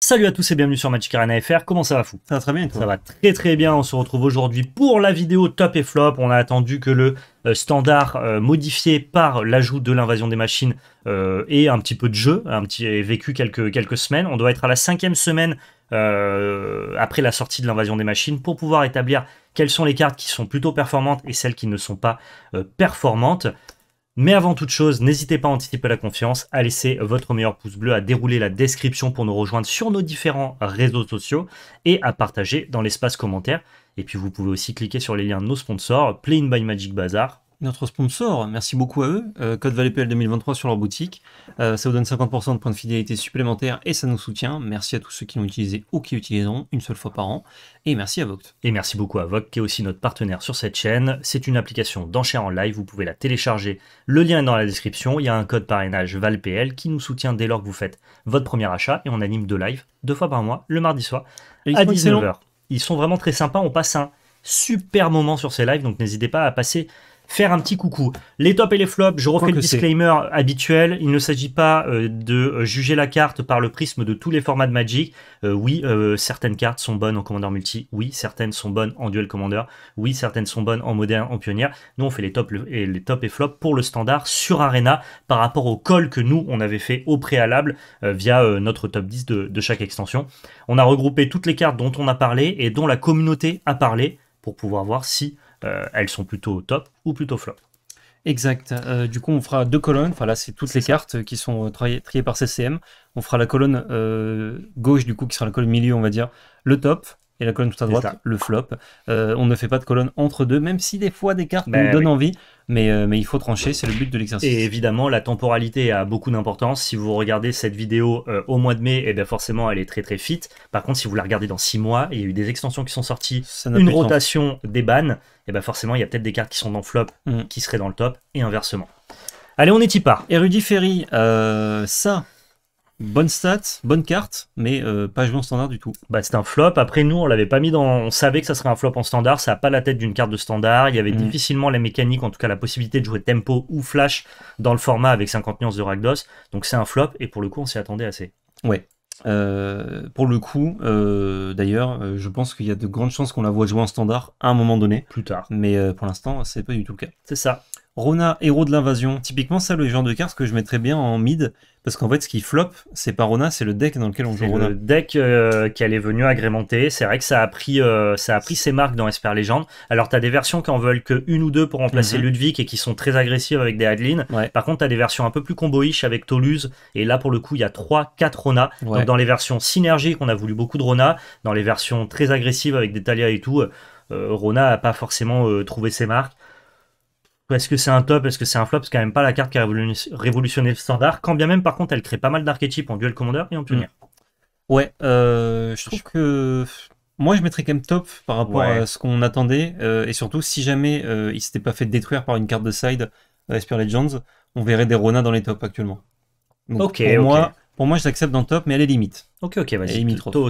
Salut à tous et bienvenue sur Magic Arena FR, comment ça va fou Ça va très bien Ça va très très bien, on se retrouve aujourd'hui pour la vidéo top et flop, on a attendu que le euh, standard euh, modifié par l'ajout de l'invasion des machines euh, ait et un petit peu de jeu, ait vécu quelques, quelques semaines, on doit être à la cinquième semaine après la sortie de l'invasion des machines pour pouvoir établir quelles sont les cartes qui sont plutôt performantes et celles qui ne sont pas performantes. Mais avant toute chose, n'hésitez pas à anticiper la confiance, à laisser votre meilleur pouce bleu, à dérouler la description pour nous rejoindre sur nos différents réseaux sociaux et à partager dans l'espace commentaire. Et puis vous pouvez aussi cliquer sur les liens de nos sponsors, Play by Magic Bazar, notre sponsor, merci beaucoup à eux, euh, Code valPl 2023 sur leur boutique. Euh, ça vous donne 50% de points de fidélité supplémentaires et ça nous soutient. Merci à tous ceux qui l'ont utilisé ou qui l'utiliseront une seule fois par an. Et merci à Vogt. Et merci beaucoup à Vogt, qui est aussi notre partenaire sur cette chaîne. C'est une application d'enchères en live, vous pouvez la télécharger. Le lien est dans la description. Il y a un code parrainage ValPL qui nous soutient dès lors que vous faites votre premier achat et on anime deux lives deux fois par mois le mardi soir à 19h. Ils sont vraiment très sympas, on passe un super moment sur ces lives donc n'hésitez pas à passer faire un petit coucou. Les tops et les flops, je refais le disclaimer habituel, il ne s'agit pas euh, de euh, juger la carte par le prisme de tous les formats de Magic. Euh, oui, certaines cartes sont bonnes en Commander Multi, oui, certaines sont bonnes en Duel Commander, oui, certaines sont bonnes en Moderne, en Pionnière. Nous, on fait les tops et, les top et flops pour le standard sur Arena par rapport au call que nous, on avait fait au préalable via notre top 10 de chaque extension. On a regroupé toutes les cartes dont on a parlé et dont la communauté a parlé pour pouvoir voir si euh, elles sont plutôt top ou plutôt flop. Exact. Euh, du coup, on fera deux colonnes. Enfin, là, c'est toutes les cartes qui sont euh, triées, par CCM. On fera la colonne gauche, du coup, qui sera la colonne milieu, on va dire, le top. Et la colonne tout à droite, le flop. on ne fait pas de colonne entre deux, même si des fois des cartes nous ben donnent envie. Euh, mais, il faut trancher, c'est le but de l'exercice. Et évidemment, la temporalité a beaucoup d'importance. Si vous regardez cette vidéo euh, au mois de mai, et eh bien forcément, elle est très très fit. Par contre, si vous la regardez dans 6 mois, il y a eu des extensions qui sont sorties, une rotation des bannes, et eh bien forcément, il y a peut-être des cartes qui sont dans flop, mm. qui seraient dans le top, et inversement. Allez, on est y part. Érudit Ferry, euh, ça, bonne stat, bonne carte, mais euh, pas joué en standard du tout. Bah, c'est un flop. Après, nous, on l'avait pas mis dans. On savait que ça serait un flop en standard. Ça n'a pas la tête d'une carte de standard. Il y avait mm. difficilement la mécanique, en tout cas la possibilité de jouer tempo ou flash dans le format avec 50 nuances de Ragdos. Donc, c'est un flop. Et pour le coup, on s'y attendait assez. Ouais. Euh, pour le coup, euh, d'ailleurs, je pense qu'il y a de grandes chances qu'on la voit jouer en standard à un moment donné. Plus tard. Mais pour l'instant, c'est pas du tout le cas. C'est ça. Rona, héros de l'invasion. Typiquement, ça, le genre de carte que je mettrais bien en mid. Parce qu'en fait, ce qui flop, c'est pas Rona, c'est le deck dans lequel on joue Rona. Le deck euh, qu'elle est venue agrémenter. C'est vrai que ça a pris, euh, ça a pris ses marques dans Esper Légende Alors, t'as des versions qui en veulent que une ou deux pour remplacer mhm. Ludwig et qui sont très agressives avec des Adeline. Par contre, t'as des versions un peu plus combo-ish avec Toulouse Et là, pour le coup, il y a 3-4 Rona. Donc, dans les versions synergiques, on a voulu beaucoup de Rona. Dans les versions très agressives avec des Talia et tout, euh, Rona a pas forcément trouvé ses marques. Est-ce que c'est un top, est-ce que c'est un flop, c'est quand même pas la carte qui a révolutionné le standard, quand bien même par contre elle crée pas mal d'archétypes en duel commandeur et en pionnier. Mm. Ouais, euh, je trouve que moi je mettrais quand même top par rapport à ce qu'on attendait, euh, et surtout si jamais euh, il s'était pas fait détruire par une carte de side Espiral Legends, on verrait des Rona dans les tops actuellement. ok, pour moi, pour moi je l'accepte dans top, mais elle est limite. Ok, ok, vas-y,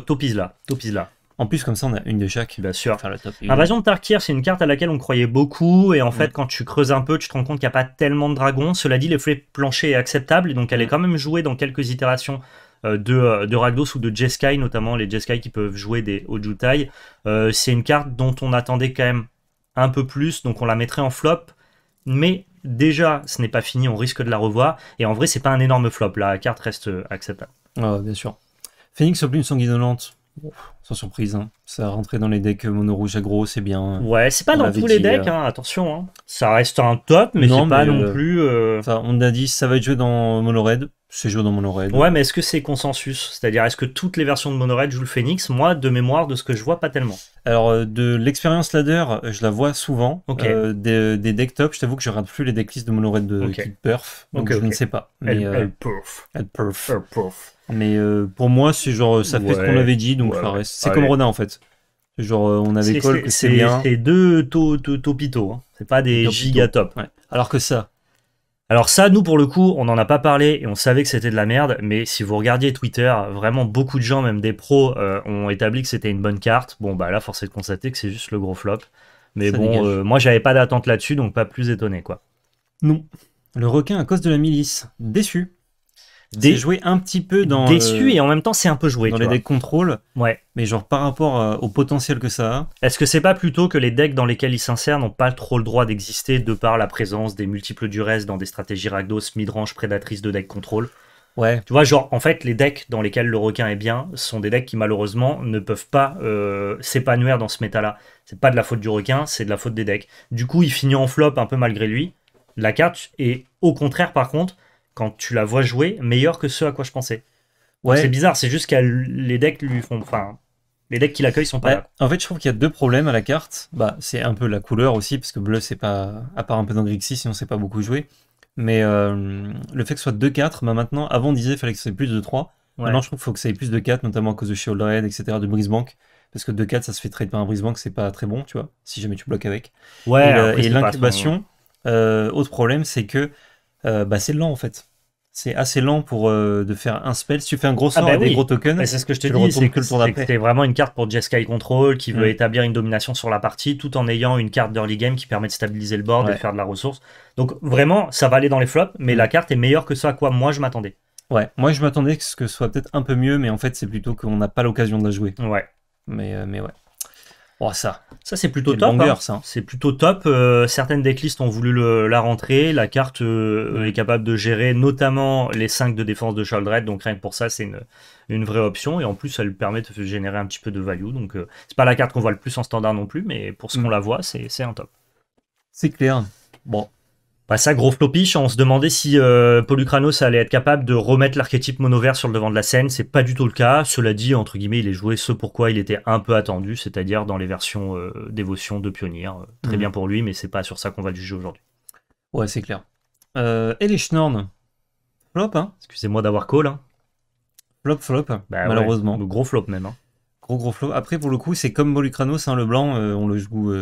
topise là, topise là. En plus, comme ça, on a une de chaque. Bien sûr. Faire top. Invasion de Tarkir, c'est une carte à laquelle on croyait beaucoup. Et en mm. fait, quand tu creuses un peu, tu te rends compte qu'il n'y a pas tellement de dragons. Cela dit, l'effet plancher est acceptable. Donc, elle est mm. quand même jouée dans quelques itérations euh, de, euh, de ou de Jeskai, notamment les Jeskai qui peuvent jouer des Ojutai. Euh, c'est une carte dont on attendait quand même un peu plus. Donc, on la mettrait en flop. Mais déjà, ce n'est pas fini. On risque de la revoir. Et en vrai, c'est pas un énorme flop. La carte reste acceptable. Ah, bien sûr. Phoenix plume Sanguinolente sans surprise. Hein. ça a rentré dans les decks mono rouge aggro, c'est bien. Ouais, c'est pas dans tous les decks, euh. hein, attention. Hein. Ça reste un top, mais c'est pas non euh, plus. Euh, on a dit ça va être joué dans mono red. C'est joué dans mono red. Ouais, mais est-ce que c'est consensus C'est-à-dire, est-ce que toutes les versions de mono red jouent le phoenix Moi, de mémoire, de ce que je vois, pas tellement. Alors, de l'expérience ladder, je la vois souvent. Ok. des, decks top, je t'avoue que je rate plus les decks de mono red de Perf. Donc, je ne sais pas. Mais, elle, perf. Elle perf. Elle perf. Mais pour moi, c'est genre, ça fait ce qu'on avait dit, donc ça reste c'est comme Rona en fait. Genre, euh, on avait Cole, c'est bien. deux topitos, hein. c'est pas des gigatops. Alors que ça. Alors ça, nous pour le coup, on n'en a pas parlé et on savait que c'était de la merde, mais si vous regardiez Twitter, vraiment beaucoup de gens, même des pros, euh, ont établi que c'était une bonne carte. Bon, bah là, force est de constater que c'est juste le gros flop. Mais bon, euh, moi j'avais pas d'attente là-dessus, donc pas plus étonné quoi. Non. Le requin à cause de la milice. Déçu. C'est joué un petit peu dans. Déçu et en même temps, c'est un peu joué. Dans les decks contrôle. Ouais. Mais genre par rapport euh, au potentiel que ça a. Est-ce que c'est pas plutôt que les decks dans lesquels ils s'insèrent n'ont pas trop le droit d'exister de par la présence des multiples reste dans des stratégies ragdos midrange, prédatrice de deck contrôle Ouais. Tu vois, genre, en fait, les decks dans lesquels le requin est bien sont des decks qui, malheureusement, ne peuvent pas euh, s'épanouir dans ce méta-là. C'est pas de la faute du requin, c'est de la faute des decks. Du coup, il finit en flop un peu malgré lui, la carte, et au contraire, par contre, quand tu la vois jouer, meilleur que ce à quoi je pensais. Ouais. C'est bizarre, c'est juste que les decks lui font. Enfin, les decks qui l'accueillent sont pas En fait, je trouve qu'il y a deux problèmes à la carte. Bah, c'est un peu la couleur aussi, parce que bleu, c'est pas. À part un peu dans Grixis, sinon sait pas beaucoup joué. Mais euh, le fait que ce soit 2-4, bah, maintenant, avant on disait qu'il fallait que ce soit plus de 3. Maintenant, je trouve qu'il faut que ça ait plus de 4, notamment à cause de Shield Red, etc., de Brisbank. Parce que 2-4, ça se fait trade par un Brisbank, c'est pas très bon, tu vois, si jamais tu bloques avec. Ouais, et, l'incubation, euh, autre problème, c'est que euh, bah, c'est lent en fait. C'est assez lent pour euh, de faire un spell. Si tu fais un gros ah, sort bah des gros tokens, bah, c'est ce que je te dis. C'est que c'était vraiment une carte pour Jeskai Control qui veut mm. établir une domination sur la partie tout en ayant une carte d'early game qui permet de stabiliser le board et de faire de la ressource. Donc vraiment, ça va aller dans les flops, mais mm. la carte est meilleure que ça à quoi moi je m'attendais. Ouais, moi je m'attendais que ce soit peut-être un peu mieux, mais en fait c'est plutôt qu'on n'a pas l'occasion de la jouer. Ouais. Mais, euh, mais ouais. Oh, ça, ça c'est plutôt, top. Hein. Hein. C'est plutôt top. Euh, certaines decklists ont voulu la rentrer. La carte euh, est capable de gérer notamment les 5 de défense de Shaldred. Donc rien que pour ça, c'est une, vraie option. Et en plus, elle permet de générer un petit peu de value. Donc euh, c'est pas la carte qu'on voit le plus en standard non plus, mais pour ce mm. qu'on la voit, c'est un top. C'est clair. Bon, bah ça, gros flopiche, on se demandait si euh, allait être capable de remettre l'archétype mono sur le devant de la scène, c'est pas du tout le cas, cela dit, entre guillemets, il est joué ce pourquoi il était un peu attendu, c'est-à-dire dans les versions euh, dévotion de Pionnier, euh, très mhm. bien pour lui, mais c'est pas sur ça qu'on va le juger aujourd'hui. Ouais, c'est clair. Euh, et les Schnorn Flop, hein Excusez-moi d'avoir call, hein Flop, flop, bah malheureusement. le gros flop même, hein. Gros, gros flop. Après, pour le coup, c'est comme Polukranos, hein, le blanc, on le joue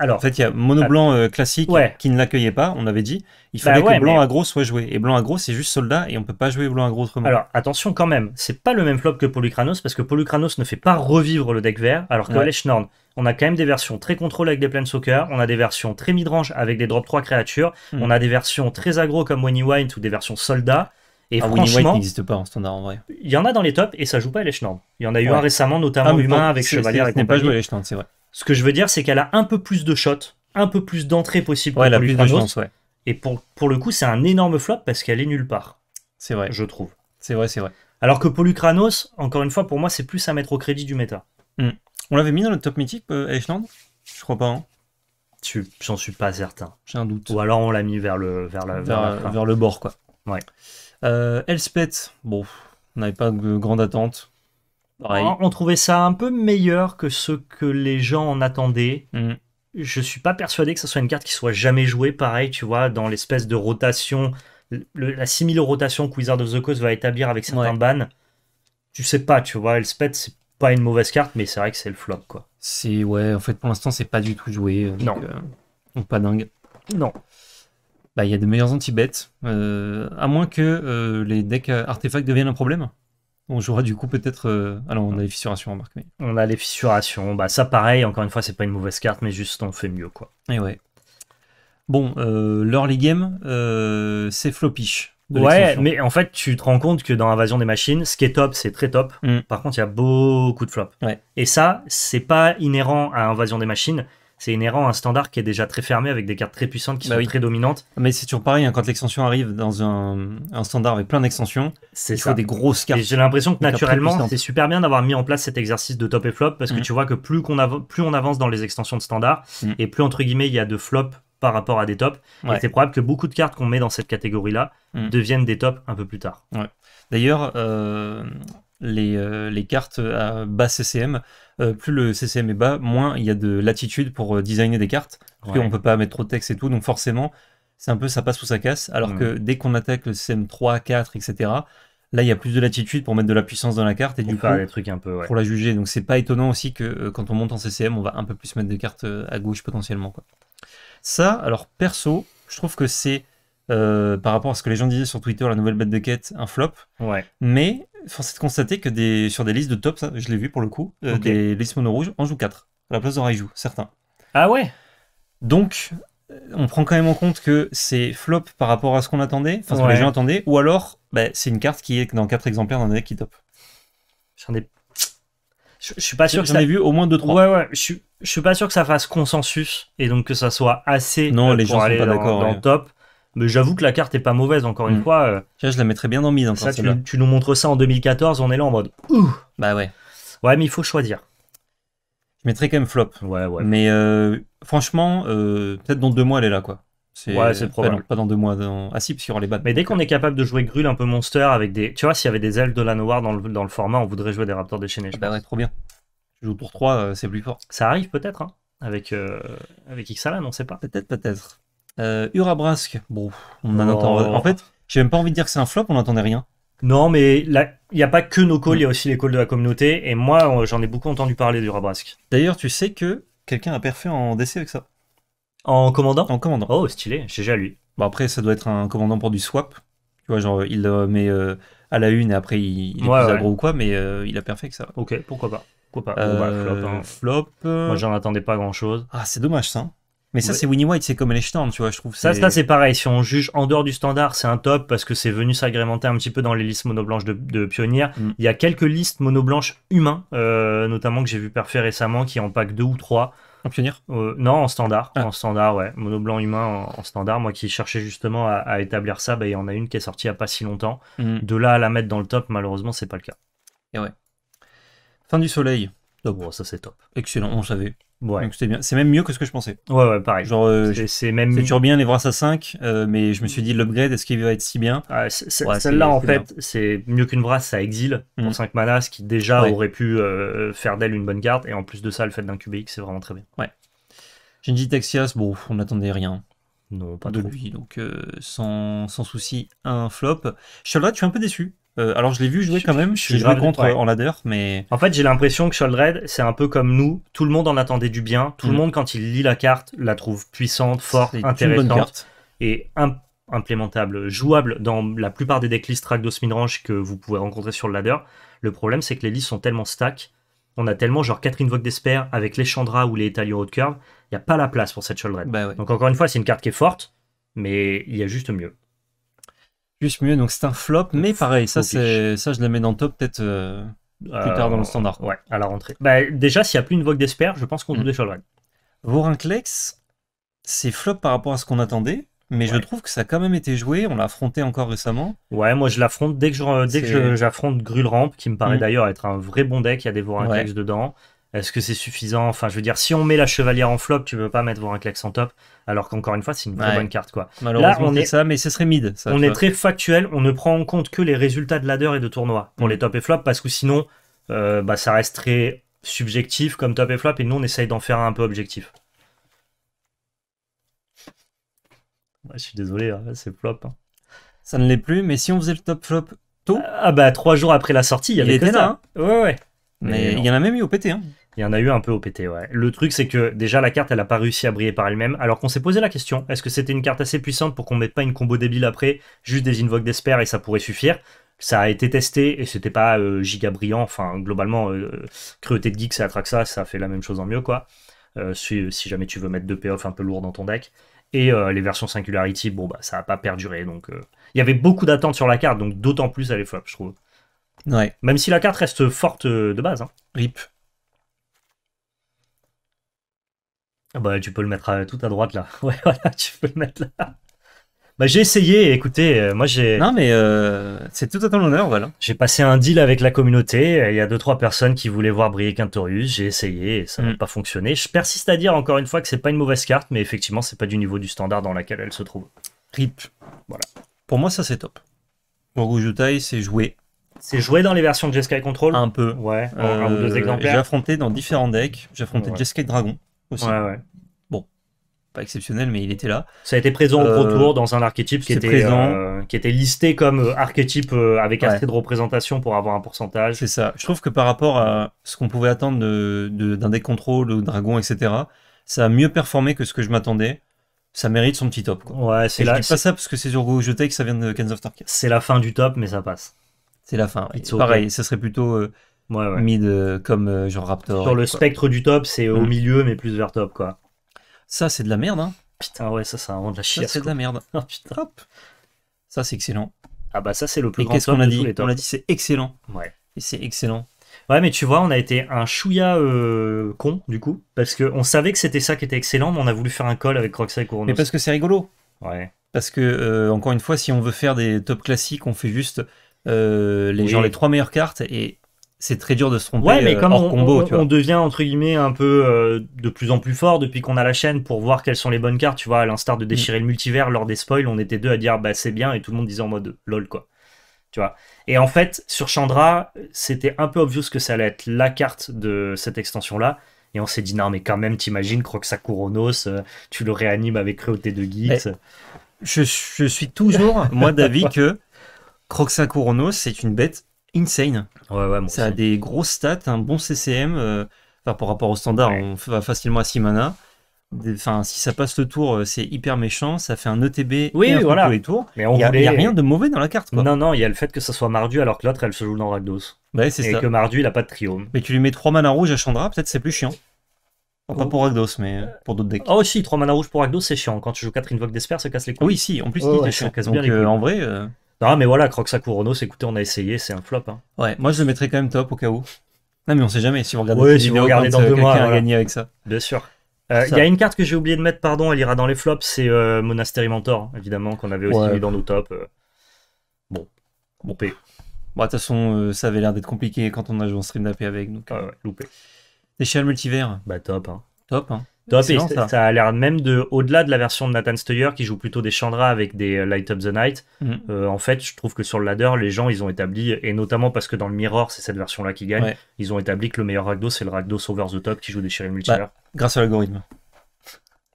alors, en fait, il y a mono ah. blanc euh, classique qui ne l'accueillait pas, on avait dit. Il bah fallait que blanc à aggro soit joué. Et blanc aggro, c'est juste soldat et on ne peut pas jouer blanc aggro autrement. Alors, attention quand même, c'est pas le même flop que Polycranos parce que Polycranos ne fait pas revivre le deck vert, alors que on a quand même des versions très contrôlées avec des Plains Soccer, on a des versions très midrange avec des drop 3 créatures, hmm. on a des versions très agro comme Winnie Wine ou des versions soldats. Et ah, franchement, n'existe pas en standard en vrai. Il y en a dans les tops et ça joue pas à Il y en a eu un récemment, notamment ah, humain avec Chevalier. avec pas joué à c'est vrai. Ce que je veux dire, c'est qu'elle a un peu plus de shots, un peu plus d'entrées possibles pour plus ouais. Et pour, le coup, c'est un énorme flop parce qu'elle est nulle part. C'est vrai. Je trouve. C'est vrai, c'est vrai. Alors que Polukranos, encore une fois, pour moi, c'est plus à mettre au crédit du méta. Hmm. On l'avait mis dans le top mythique, Eichland euh, Je crois pas. Hein. J'en suis pas certain. J'ai un doute. Ou alors on l'a mis vers le, vers, la, le bord, quoi. Ouais. Euh, Elspeth, bon, on n'avait pas de grande attente. On, trouvait ça un peu meilleur que ce que les gens en attendaient. Mm. Je suis pas persuadé que ce soit une carte qui soit jamais jouée, pareil, tu vois, dans l'espèce de rotation, la 6000 rotation que Wizard of the Coast va établir avec certains ouais. bans. Tu sais pas, tu vois, Elspeth, c'est pas une mauvaise carte, mais c'est vrai que c'est le flop, quoi. C'est, ouais, en fait, pour l'instant, c'est pas du tout joué. Euh, non. Euh, donc, pas dingue. Non. Bah, il y a de meilleurs anti-bêtes, euh, à moins que les decks artefacts deviennent un problème. On jouera du coup peut-être. Euh, alors, on a les fissurations marque. On a les fissurations. Bah, ça, pareil, encore une fois, c'est pas une mauvaise carte, mais juste on fait mieux, quoi. Et ouais. Bon, euh, l'early game, euh, c'est floppish. Ouais, mais en fait, tu te rends compte que dans Invasion des machines, ce qui est top, c'est très top. Mm. Par contre, il y a beaucoup de flops. Et ça, c'est pas inhérent à Invasion des machines, c'est inhérent à un standard qui est déjà très fermé avec des cartes très puissantes qui bah sont très dominantes. Mais c'est toujours pareil, hein, quand l'extension arrive dans un, standard avec plein d'extensions, c'est ça. des grosses cartes. J'ai l'impression que naturellement, c'est super bien d'avoir mis en place cet exercice de top et flop parce que mm. tu vois que plus, qu'on plus on avance dans les extensions de standard mm. et plus entre guillemets il y a de flop par rapport à des tops, et c'est probable que beaucoup de cartes qu'on met dans cette catégorie-là mm. deviennent des tops un peu plus tard. D'ailleurs, euh, les, euh, les, cartes à bas CCM. Euh, plus le CCM est bas, moins il y a de latitude pour euh, designer des cartes. on ne peut pas mettre trop de texte et tout. Donc forcément, c'est un peu ça passe ou ça casse. Alors mm. que dès qu'on attaque le CCM 3, 4, etc., là, il y a plus de latitude pour mettre de la puissance dans la carte et du coup, un peu, pour la juger. Donc c'est pas étonnant aussi que quand on monte en CCM, on va un peu plus mettre des cartes à gauche potentiellement. Quoi. Ça, alors perso, je trouve que c'est. par rapport à ce que les gens disaient sur Twitter, la nouvelle bête de quête, un flop. Ouais. Mais forcé de constater que des, sur des listes de top, ça, hein, je l'ai vu pour le coup, euh, des listes mono rouges en joue 4, la place d'en joue certains. Ah ouais Donc, euh, on prend quand même en compte que c'est flop par rapport à ce qu'on attendait, enfin ce que les gens attendaient, ou alors bah, c'est une carte qui est dans 4 exemplaires d'un deck qui top. J'en ai. Je, suis pas sûr que ça. J'en ai vu au moins 2-3. Ouais, ouais, je suis, pas sûr que ça fasse consensus et donc que ça soit assez non, euh, les gens aller sont pas d'accord dans top. Mais j'avoue que la carte est pas mauvaise, encore une mm. fois. Euh, je la mettrais bien en mise. Hein, tu, nous montres ça en 2014, on est là en mode ouh Bah ouais. Ouais, mais il faut choisir. Je mettrais quand même flop. Ouais, ouais. Mais euh, franchement, euh, peut-être dans deux mois, elle est là, quoi. C'est, ouais, c'est probable. Pas dans, deux mois. Dans... Ah si, parce les bat. Mais dès qu'on est capable de jouer Grul un peu monster avec des. Tu vois, s'il y avait des ailes de la noire dans le, format, on voudrait jouer des Raptors déchaînés. De ah bah ouais, trop bien. Je joue pour 3, c'est plus fort. Ça arrive peut-être, hein, avec, avec Xalan, on sait pas. Peut-être, peut-être. Euh, Urabrasque, bon, on en entend. En fait, j'ai même pas envie de dire que c'est un flop, on n'entendait rien. Non, mais il n'y a pas que nos calls, il y a aussi les calls de la communauté. Et moi, euh, j'en ai beaucoup entendu parler d'Urabrasque. D'ailleurs, tu sais que quelqu'un a perfait en DC avec ça. En commandant En commandant. Oh, stylé, j'ai déjà lui. Bon, après, ça doit être un commandant pour du swap. Tu vois, genre, il le met euh, à la une et après, il, est plus agro ou quoi, mais euh, il a perfait avec ça. Ok, pourquoi pas. Pourquoi pas. Bah, hein. Euh, flop. flop moi, j'en attendais pas grand chose. Ah, c'est dommage ça. Hein. Mais ça, c'est Winnie White, c'est comme les stands, tu vois, je trouve. Ça, ça c'est pareil. Si on juge en dehors du standard, c'est un top parce que c'est venu s'agrémenter un petit peu dans les listes monoblanches de, de pionniers. Mm. Il y a quelques listes mono monoblanches humains, euh, notamment que j'ai vu parfait récemment, qui en pack deux ou trois. En pionnière euh, Non, en standard. Ah. En standard, ouais. Monoblanc humain en, standard. Moi qui cherchais justement à, établir ça, bah, il y en a une qui est sortie il n'y a pas si longtemps. Mm. De là à la mettre dans le top, malheureusement, c'est pas le cas. Et ouais. Fin du soleil. Donc ça c'est top. Excellent, on savait bien. C'est même mieux que ce que je pensais. Ouais, ouais, pareil. Genre, euh, c'est même. toujours bien les bras à 5, mais je me suis dit l'upgrade, est-ce qu'il va être si bien Celle-là, en fait, c'est mieux qu'une brasse, à exil pour mm. cinq 5 manas, qui déjà aurait pu euh, faire d'elle une bonne garde Et en plus de ça, le fait d'un QBX, c'est vraiment très bien. Ouais. Genji Taxias, bon, on n'attendait rien. Non, pas de vie lui, donc euh, sans, sans, souci, un flop. Sheldra, tu es un peu déçu euh, alors je l'ai vu jouer quand même, je, suis contre en ladder, mais... En fait j'ai l'impression que Sholdred, c'est un peu comme nous, tout le monde en attendait du bien, tout le mm. monde quand il lit la carte la trouve puissante, forte, intéressante et implémentable, jouable dans la plupart des decks Track Rakdos midrange que vous pouvez rencontrer sur le ladder. Le problème c'est que les listes sont tellement stack, on a tellement genre 4 Invoke d'Esper avec les Chandra ou les Italian Haute Curve, il n'y a pas la place pour cette Sholdred. Bah Donc encore une fois c'est une carte qui est forte, mais il y a juste mieux. Plus mieux, donc c'est un flop, mais pareil, ça, ça je la mets dans le top peut-être euh, plus tard dans le euh, standard. Ouais, à la rentrée. Bah, déjà, s'il n'y a plus une Vogue d'Esper, je pense qu'on joue mmh. Vorinclex, c'est flop par rapport à ce qu'on attendait, mais je trouve que ça a quand même été joué. On l'a affronté encore récemment. Ouais, moi je l'affronte dès que, je, dès que j'affronte Grulramp, qui me paraît mm. d'ailleurs être un vrai bon deck. Il y a des Vorinclex dedans. Est-ce que c'est suffisant Enfin, je veux dire, si on met la chevalière en flop, tu peux pas mettre voir Vorinclex en top, alors qu'encore une fois, c'est une très bonne carte, quoi. Malheureusement, Là, on est ça, mais ce serait mid. on est très factuel. On ne prend en compte que les résultats de ladder et de tournoi pour mm. les top et flop, parce que sinon, euh, bah, ça reste très subjectif comme top et flop, et nous, on essaye d'en faire un peu objectif. je suis désolé, hein, c'est flop. Hein. Ça ne l'est plus, mais si on faisait le top flop tôt. Ah, ah bah, trois jours après la sortie, il y avait il là. Hein. Ouais, ouais. Mais, il y en a même eu au PT. Hein. Il y en a eu un peu au PT, ouais. Le truc, c'est que déjà, la carte, elle n'a pas réussi à briller par elle-même, alors qu'on s'est posé la question est-ce que c'était une carte assez puissante pour qu'on mette pas une combo débile après, juste des invoques d'espère et ça pourrait suffire ça a été testé et c'était pas euh, giga brillant. Enfin, globalement, euh, Créauté de Geek, ça Atraxa, ça fait la même chose en mieux, quoi. Euh, si, jamais tu veux mettre deux payoff un peu lourds dans ton deck. Et les versions Singularity, bon, bah, ça a pas perduré. Donc, il y avait beaucoup d'attentes sur la carte, donc d'autant plus à est flop, je trouve. Ouais. Même si la carte reste forte de base. Hein. RIP. Ah bah, tu peux le mettre tout à droite là. Ouais, voilà, tu peux le mettre là. Bah, j'ai essayé, écoutez, euh, moi j'ai. Non, mais euh, c'est tout à ton honneur, voilà. J'ai passé un deal avec la communauté. Il y a deux, trois personnes qui voulaient voir briller Quintorius. J'ai essayé et ça n'a mm. pas fonctionné. Je persiste à dire encore une fois que c'est pas une mauvaise carte, mais effectivement, c'est pas du niveau du standard dans lequel elle se trouve. RIP. Voilà. Pour moi, ça c'est top. Pour c'est joué. C'est joué dans les versions de Jeskai Control Un peu. Ouais, euh, J'ai affronté dans différents decks. J'ai affronté Jeskai Dragon. Bon, pas exceptionnel, mais il était là. Ça a été présent au retour euh, dans un archétype qui était, présent. Euh, qui était listé comme euh, archétype avec assez un de représentation pour avoir un pourcentage. C'est ça. Je trouve que par rapport à ce qu'on pouvait attendre d'un deck contrôle, ou dragon, etc., ça a mieux performé que ce que je m'attendais ça mérite son petit top. Ouais, c'est là. dis pas ça parce que c'est sur Jeté que ça vient de Kens of Tark. C'est la fin du top, mais ça passe. C'est la fin. Pareil, ça serait plutôt Ouais, Mid euh, comme euh, genre Raptor. Sur le spectre du top, c'est au hmm. milieu, mais plus vers top, quoi. Ça, c'est de la merde, hein. Putain, ouais, ça, c'est de la chiasse. c'est de la merde. Oh, putain. Ça, c'est excellent. Ah bah ça, c'est le plus Et qu'est-ce qu'on a dit On a dit c'est excellent. Ouais. Et c'est excellent. Ouais, mais tu vois, on a été un chouïa euh, con, du coup, parce qu'on savait que c'était ça qui était excellent, mais on a voulu faire un call avec Croxa et Kouronos Mais parce que c'est rigolo. Ouais. Parce que, encore une fois, si on veut faire des top classiques, on fait juste les, gens les trois meilleures cartes et c'est très dur de se tromper. mais euh, comme hors combo, on, devient entre guillemets un peu euh, de plus en plus fort depuis qu'on a la chaîne pour voir quelles sont les bonnes cartes, tu vois, à l'instar de mm. déchirer le multivers lors des spoils, on était deux à dire bah c'est bien et tout le monde disait en mode lol quoi. Tu vois. Et en fait, sur Chandra, c'était un peu obvious que ça allait être la carte de cette extension là. Et on s'est dit, non, mais quand même, t'imagines, Croxacuronos, euh, tu le réanimes avec cruauté de Geeks. Je, suis toujours, moi, d'avis que Croxacuronos, c'est une bête insane. ça a des grosses stats, un bon CCM. Euh, par rapport au standard, on va facilement à 6 mana. Enfin, si ça passe le tour, euh, c'est hyper méchant. Ça fait un ETB oui, un voilà. tous les tours. Mais il n'y a, rien de mauvais dans la carte. Non, non, il y a le fait que ça soit Mardu alors que l'autre elle se joue dans Rakdos. Bah, et que Mardu il a pas de triome. Mais tu lui mets 3 mana rouge à Chandra, peut-être c'est plus chiant. Pas oh. pour Rakdos, mais euh, pour d'autres decks. Ah, oh, aussi, 3 mana rouge pour Rakdos, c'est chiant. Quand tu joues 4 Invoke d'Esper, ça casse les couilles. Oui, si, en plus, oh, il chiant. Donc, en vrai. Non, mais voilà, Croc c'est écoutez, on a essayé, c'est un flop. Hein. Ouais, moi je le mettrais quand même top au cas où. Non, mais on sait jamais si vous regardez, dans euh, deux mois. A gagné avec ça. Bien sûr. Euh, il y a une carte que j'ai oublié de mettre, pardon, elle ira dans les flops, c'est euh, Monastery Mentor, évidemment, qu'on avait aussi mis dans nos tops. Bon, bon P. Bon, de toute façon, ça avait l'air d'être compliqué quand on a joué en stream d'AP avec. Donc, ah ouais, loupé. Échelle multivers. Bah, top. Hein. Top. Hein. Top, et ça. a l'air même de, au-delà de la version de Nathan Steuer qui joue plutôt des Chandra avec des euh, Light Up the Night. Mm. Euh, en fait, je trouve que sur le ladder, les gens ils ont établi, et notamment parce que dans le Mirror, c'est cette version là qui gagne, ils ont établi que le meilleur Ragdos c'est le Ragdos over the top qui joue des Shirin bah, Multiverse. grâce à l'algorithme.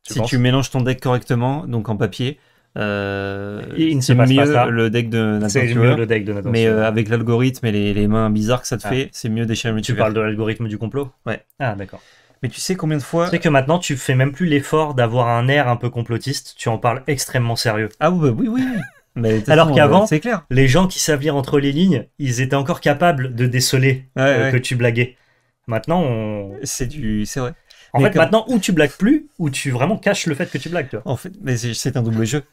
Si tu mélanges ton deck correctement, donc en papier, euh, c'est mieux le deck de Nathan mieux le deck de Nathan Mais euh, avec l'algorithme et les, mains bizarres que ça te ah. fait, c'est mieux des Multiverse. Tu parles de l'algorithme du complot Ouais. Ah, d'accord. Mais tu sais combien de fois. Tu sais que maintenant, tu fais même plus l'effort d'avoir un air un peu complotiste, tu en parles extrêmement sérieux. Ah oui, bah oui, oui. Mais Alors qu'avant, euh, les gens qui savent lire entre les lignes, ils étaient encore capables de déceler euh, que tu blaguais. Maintenant, on... c'est du, c'est vrai. En fait, maintenant, ou tu blagues plus, ou tu vraiment caches le fait que tu blagues. En fait, mais c'est un double jeu.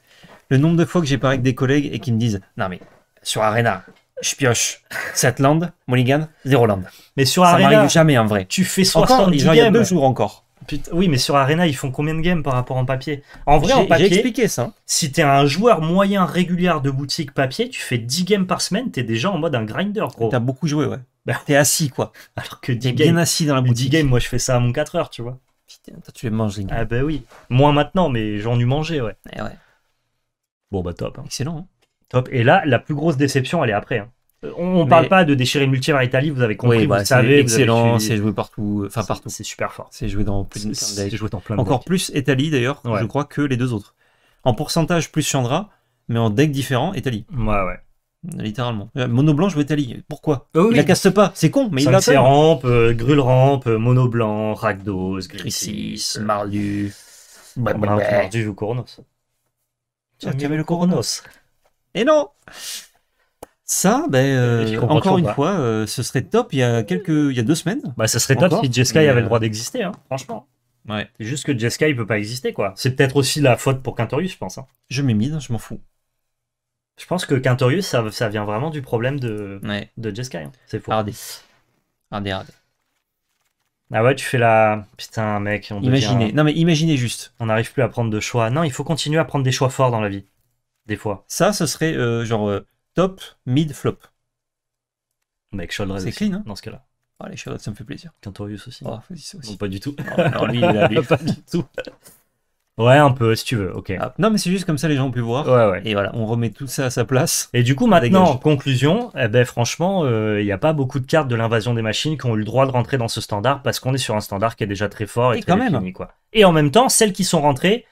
Le nombre de fois que j'ai parlé avec des collègues et qui me disent, non mais sur Arena, je pioche. Setland, Mulligan, Zero Land. Mais sur Arena. jamais en vrai. Tu fais 60 games. Il y a deux jours encore. oui, mais sur Arena, ils font combien de games par rapport en papier En vrai, en papier. J'ai expliqué ça. Si t'es un joueur moyen régulier de boutique papier, tu fais 10 games par semaine, tu es déjà en mode un grinder, Tu T'as beaucoup joué, ouais. Tu ben t'es assis, quoi. Alors que 10 games. bien assis dans la boutique. 10 moi, je fais ça à mon 4 heures, tu vois. Putain, tu les manges, les Ah, bah oui. Moins maintenant, mais j'en ai mangé, ouais. Et eh ouais. Bon, bah, top. Hein. Excellent. Hein. Top. Et là, la plus grosse déception, elle est après. Hein. Euh, on ne parle pas de déchirer multi vers Italie, vous avez compris, oui, vous bah, savez. excellent, c'est joué partout. Enfin, partout. C'est super fort. C'est joué dans plein de Encore plus Italie, d'ailleurs, je crois, que les deux autres. En pourcentage, plus Chandra, mais en deck différent, Italie. Ouais, ouais. Littéralement. Euh, Mono blanc joue Italie. Pourquoi oh Il la casse pas, c'est con, mais il la rampe, euh, rampe, euh, Mono blanc, Ragdos, Grissis, Mardu. Mardu joue Coronos. Tiens, il y le Coronos. Et non ça, ben, euh, encore une fois, euh, ce serait top il y a quelques, il y a deux semaines. Bah, ça serait top si Jeskai avait le euh, droit d'exister, hein, franchement. Ouais. C'est juste que Jeskai peut pas exister, quoi. C'est peut-être aussi la faute pour Quintorius, je pense. Hein. Je m'émide, je m'en fous. Je pense que Quintorius, ça, ça vient vraiment du problème de, de Jeskai. Hein. C'est faux. Ah ouais, tu fais la. Putain, mec. imaginez. Non, mais imaginez juste. On n'arrive plus à prendre de choix. Non, il faut continuer à prendre des choix forts dans la vie des fois. Ça, ce serait euh, genre euh, top, mid, flop. Mais avec C'est clean, hein. dans ce cas-là. Ah, les ça me fait plaisir. Cantorius aussi. Ah, pas du tout. pas du tout. Ouais, un peu, si tu veux, ok. Ah, non, mais c'est juste comme ça, les gens ont pu voir. Ouais, ouais. Et voilà, on remet tout ça à sa place. Et du coup, maintenant, en conclusion, eh ben, franchement, il euh, y n'y a pas beaucoup de cartes de l'invasion des machines qui ont eu le droit de rentrer dans ce standard parce qu'on est sur un standard qui est déjà très fort et, très quand même. quoi. Et en même temps, celles qui sont rentrées,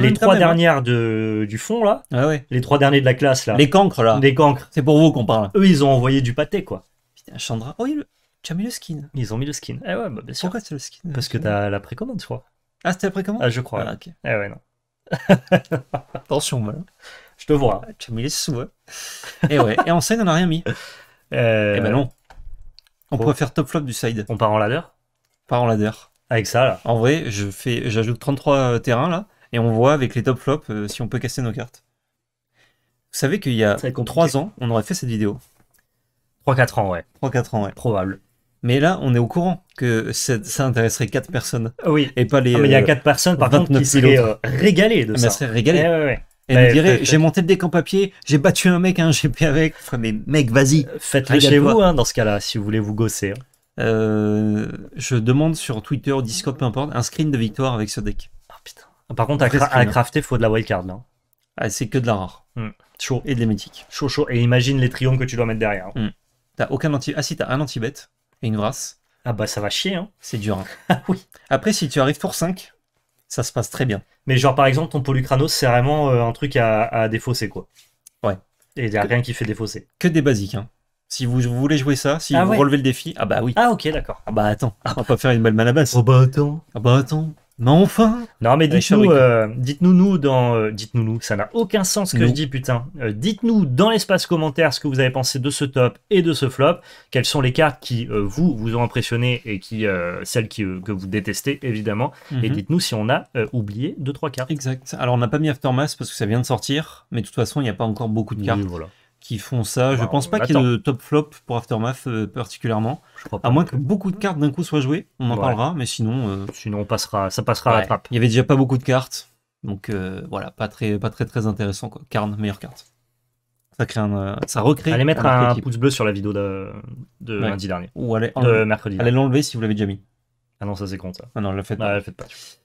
les trois dernières du fond, là. Ah les trois derniers de la classe, là. Les cancres, là. Les cancres. C'est pour vous qu'on parle. Eux, ils ont envoyé du pâté, quoi. Putain, Chandra. Oh, il... tu mis le skin. Ils ont mis le skin. Eh ouais, bah, bien sûr. Pourquoi c'est le skin Parce que t'as la précommande, je crois. Ah, c'était la précommande Ah, je crois. Ah, eh ouais, non. Attention, moi Je te vois. Ah, tu mis les sous, Et hein. eh ouais. Et en scène, on n'a rien mis. Euh, eh ben non. On pourrait faire top flop du side. On part en ladder Part en ladder. Avec ça, là. En vrai, je j'ajoute 33 euh, terrains, là et on voit avec les top flops euh, si on peut casser nos cartes. Vous savez qu'il y a 3 ans, on aurait fait cette vidéo. 3-4 ans, ouais. 3-4 ans, ouais. Probable. Mais là, on est au courant que ça intéresserait 4 personnes. Ah oui. Et pas les. Ah, mais il y a 4 euh, personnes, par contre, qui euh, ah, seraient régalées de eh, ça. serait seraient régalées. Et me bah, dirait, j'ai monté le deck en papier, j'ai battu un mec à un GP avec. mais mec, vas-y. Faites-le chez vous, hein, dans ce cas-là, si vous voulez vous gosser. Hein. je demande sur Twitter, Discord, peu importe, un screen de victoire avec ce deck. Par contre, à, crafter, faut de la wildcard là. Ah, c'est que de la rare. Hmm. Chaud. Et de les mythiques. Chaud, chaud. Et imagine les triomphes que tu dois mettre derrière. Hmm. T'as aucun anti. Ah si, t'as un anti-bête et une race Ah bah ça va chier, hein. C'est dur. Hein. ah oui. Après, si tu arrives pour 5, ça se passe très bien. Mais genre par exemple, ton polycranos, c'est vraiment euh, un truc à, défausser, quoi. Ouais. Et il n'y a rien qui fait défausser. Que des basiques, hein. Si vous, voulez jouer ça, si ah vous relevez le défi, ah bah oui. Ah ok, d'accord. Ah bah attends, ah. on va pas faire une belle manabasse. Oh bah attends. Ah bah attends. Mais enfin Non mais dites-nous, euh, dites-nous nous dans... Euh, dites-nous nous, ça n'a aucun sens ce que je dis putain. Euh, dites-nous dans l'espace commentaire ce que vous avez pensé de ce top et de ce flop. Quelles sont les cartes qui vous, vous ont impressionné et qui, celles qui, que vous détestez évidemment. Et mhm. dites-nous si on a oublié deux trois cartes. Exact. Alors on n'a pas mis Aftermath parce que ça vient de sortir, mais de toute façon il n'y a pas encore beaucoup de cartes. Voilà qui font ça. je bah, pense pas qu'il y ait de top flop pour Aftermath euh, particulièrement. crois pas à moins que beaucoup de cartes d'un coup soient jouées. On en parlera, mais sinon. Euh, sinon, on passera, ça passera à la trappe. Il y avait déjà pas beaucoup de cartes. Donc euh, voilà, pas très, pas très, très intéressant. Quoi. Carne, meilleure carte. Ça, crée un, ça recrée. Allez mettre un, pouce bleu sur la vidéo de, de lundi dernier. Ou allez, de mercredi. Allez l'enlever si vous l'avez déjà mis. Ah non, ça c'est con ça. Ah non, le faites pas. faites pas.